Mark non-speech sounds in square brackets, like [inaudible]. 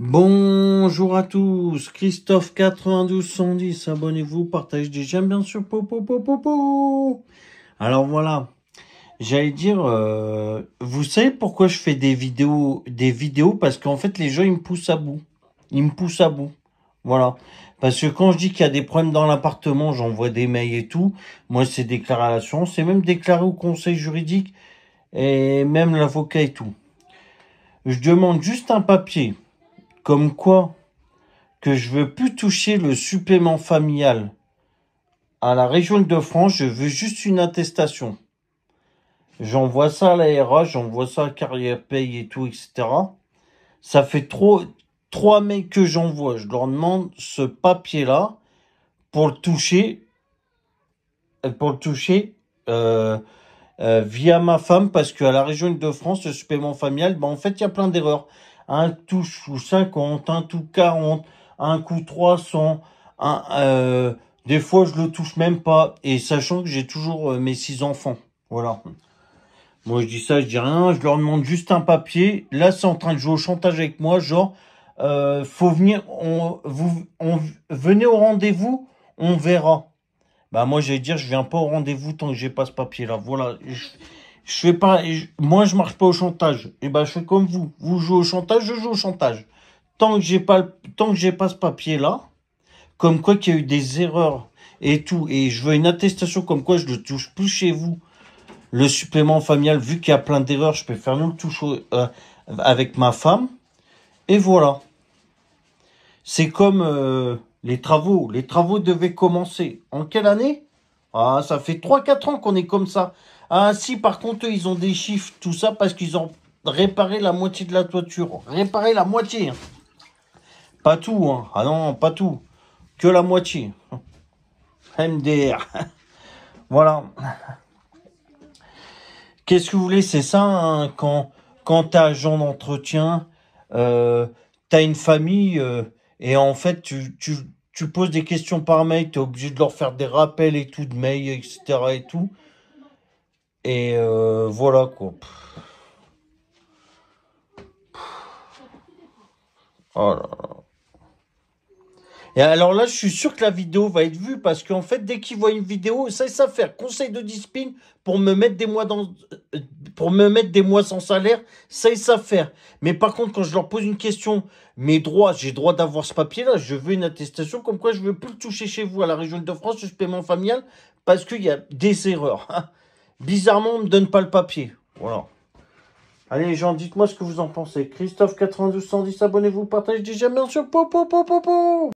Bonjour à tous, Christophe 9210, abonnez-vous, partagez des j'aime bien sûr, popo Alors voilà, j'allais dire, euh, vous savez pourquoi je fais des vidéos, des vidéos parce qu'en fait les gens ils me poussent à bout, ils me poussent à bout, voilà. Parce que quand je dis qu'il y a des problèmes dans l'appartement, j'envoie des mails et tout. Moi c'est déclaré à l'assurance, c'est même déclaré au conseil juridique et même l'avocat et tout. Je demande juste un papier comme quoi que je veux plus toucher le supplément familial. À la région de France, je veux juste une attestation. J'envoie ça à la j'envoie ça à Carrière Pay et tout, etc. Ça fait trop, trois mois que j'envoie. Je leur demande ce papier-là pour le toucher, euh, pour le toucher euh, euh, via ma femme, parce qu'à la région de france le supplément familial, ben, en fait, il y a plein d'erreurs un touche ou 50, un tout 40, un coup 300, un, euh, des fois je le touche même pas, et sachant que j'ai toujours euh, mes six enfants, voilà. Moi je dis ça, je dis rien, je leur demande juste un papier, là c'est en train de jouer au chantage avec moi, genre, euh, faut venir, on, vous, on, venez au rendez-vous, on verra. Bah moi j'allais dire, je viens pas au rendez-vous tant que j'ai pas ce papier là, voilà. Je fais pas, moi je marche pas au chantage. Et eh ben je fais comme vous. Vous jouez au chantage, je joue au chantage. Tant que j'ai pas, tant que j'ai pas ce papier là, comme quoi qu'il y a eu des erreurs et tout, et je veux une attestation comme quoi je le touche plus chez vous. Le supplément familial, vu qu'il y a plein d'erreurs, je peux faire le touche euh, avec ma femme. Et voilà. C'est comme euh, les travaux. Les travaux devaient commencer. En quelle année Ah, ça fait 3-4 ans qu'on est comme ça. Ah si, par contre, ils ont des chiffres, tout ça, parce qu'ils ont réparé la moitié de la toiture. Réparé la moitié. Hein. Pas tout, hein. Ah non, pas tout. Que la moitié. MDR. [laughs] voilà. Qu'est-ce que vous voulez C'est ça, hein, quand, quand tu agent d'entretien, euh, t'as tu as une famille euh, et en fait, tu, tu, poses des questions par mail, tu es obligé de leur faire des rappels et tout, de mail, etc. et tout. Et euh, voilà quoi. Oh Et alors là, je suis sûr que la vidéo va être vue parce qu'en fait, dès qu'ils voient une vidéo, ça, ça faire conseil de discipline pour me mettre des mois dans, euh, pour me mettre des mois sans salaire, ça, est, ça faire. Mais par contre, quand je leur pose une question, mes droits, j'ai droit d'avoir ce papier-là, je veux une attestation comme quoi je ne veux plus le toucher chez vous à la région de France, ce paiement familial, parce qu'il y a des erreurs. [laughs] Bizarrement, on ne me donne pas le papier. Voilà. Allez les gens, dites-moi ce que vous en pensez. christophe 110, abonnez-vous, partagez déjà, bien sûr. Po, po, po, po, po.